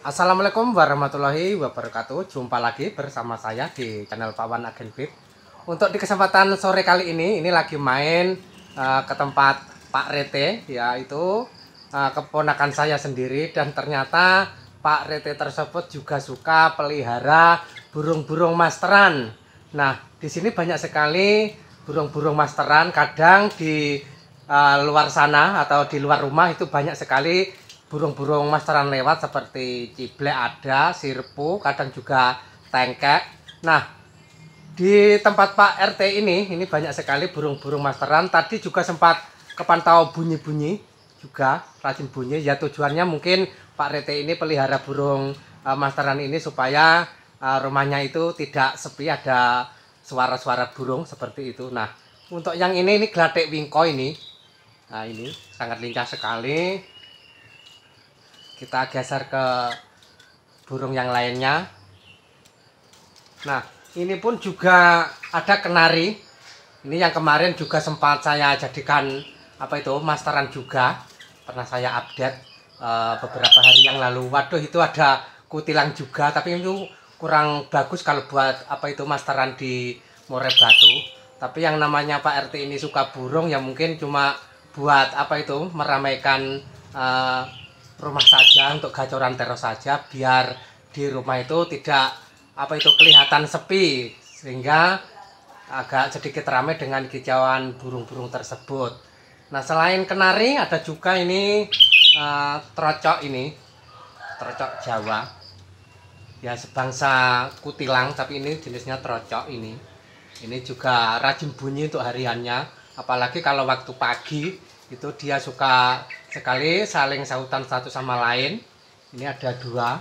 Assalamualaikum warahmatullahi wabarakatuh Jumpa lagi bersama saya di channel Pawan Agen Bip Untuk di kesempatan sore kali ini Ini lagi main uh, ke tempat Pak Rete Yaitu uh, keponakan saya sendiri Dan ternyata Pak Rete tersebut juga suka pelihara burung-burung masteran Nah di sini banyak sekali burung-burung masteran Kadang di uh, luar sana atau di luar rumah itu banyak sekali burung-burung masteran lewat seperti ciblek ada, sirpu, kadang juga tengkek. Nah, di tempat Pak RT ini, ini banyak sekali burung-burung masteran. Tadi juga sempat kepantau bunyi-bunyi juga, rajin bunyi. Ya tujuannya mungkin Pak RT ini pelihara burung uh, masteran ini supaya uh, rumahnya itu tidak sepi, ada suara-suara burung seperti itu. Nah, untuk yang ini, ini gelatik wingko ini. Nah, ini sangat lincah sekali kita geser ke burung yang lainnya nah ini pun juga ada kenari ini yang kemarin juga sempat saya jadikan apa itu masteran juga pernah saya update uh, beberapa hari yang lalu waduh itu ada kutilang juga tapi itu kurang bagus kalau buat apa itu masteran di more Batu tapi yang namanya Pak RT ini suka burung ya mungkin cuma buat apa itu meramaikan uh, rumah saja untuk gacoran teror saja biar di rumah itu tidak apa itu kelihatan sepi sehingga agak sedikit ramai dengan kicauan burung-burung tersebut. Nah selain kenari ada juga ini uh, trocok ini trocok Jawa ya sebangsa kutilang tapi ini jenisnya trocok ini ini juga rajin bunyi untuk hariannya apalagi kalau waktu pagi itu dia suka sekali saling sautan satu sama lain ini ada dua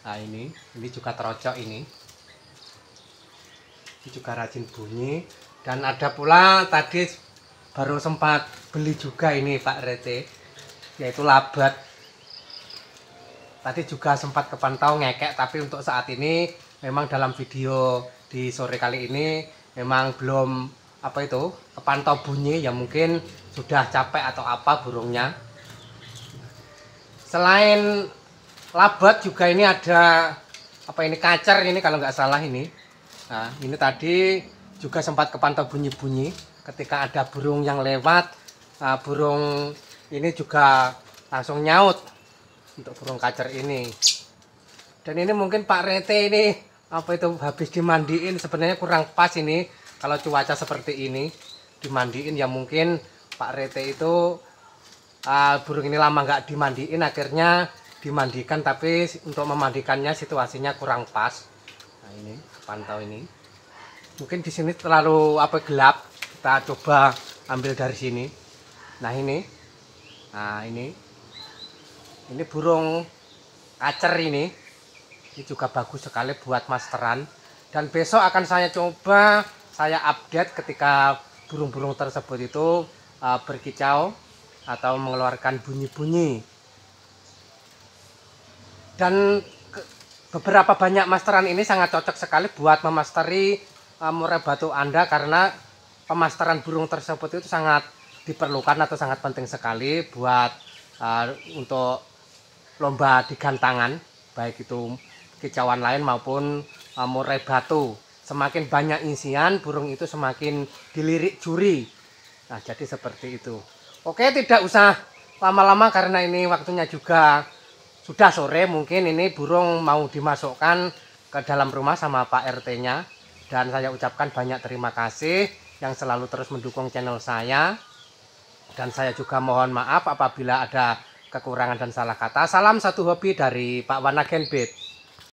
nah ini ini juga terocok ini ini juga rajin bunyi dan ada pula tadi baru sempat beli juga ini Pak Rete yaitu labat tadi juga sempat kepantau ngekek tapi untuk saat ini memang dalam video di sore kali ini memang belum apa itu kepantau bunyi ya mungkin sudah capek atau apa burungnya Selain labat juga ini ada apa ini kacer ini kalau nggak salah ini. Nah, ini tadi juga sempat kepantau bunyi-bunyi ketika ada burung yang lewat. Uh, burung ini juga langsung nyaut untuk burung kacer ini. Dan ini mungkin Pak Rete ini apa itu habis dimandiin sebenarnya kurang pas ini kalau cuaca seperti ini dimandiin ya mungkin Pak Rete itu uh, burung ini lama nggak dimandiin akhirnya dimandikan tapi untuk memandikannya situasinya kurang pas nah ini pantau ini mungkin di sini terlalu apa gelap kita coba ambil dari sini nah ini nah ini ini burung acer ini ini juga bagus sekali buat masteran dan besok akan saya coba saya update ketika burung-burung tersebut itu uh, berkicau atau mengeluarkan bunyi-bunyi dan beberapa banyak masteran ini sangat cocok sekali buat memasteri eh, murai batu Anda karena pemasteran burung tersebut itu sangat diperlukan atau sangat penting sekali buat uh, untuk lomba digantangan baik itu kicauan lain maupun uh, murai batu semakin banyak isian burung itu semakin dilirik juri nah jadi seperti itu Oke, tidak usah lama-lama karena ini waktunya juga sudah sore mungkin ini burung mau dimasukkan ke dalam rumah sama Pak RT-nya. Dan saya ucapkan banyak terima kasih yang selalu terus mendukung channel saya. Dan saya juga mohon maaf apabila ada kekurangan dan salah kata. Salam satu hobi dari Pak Wanagenbit.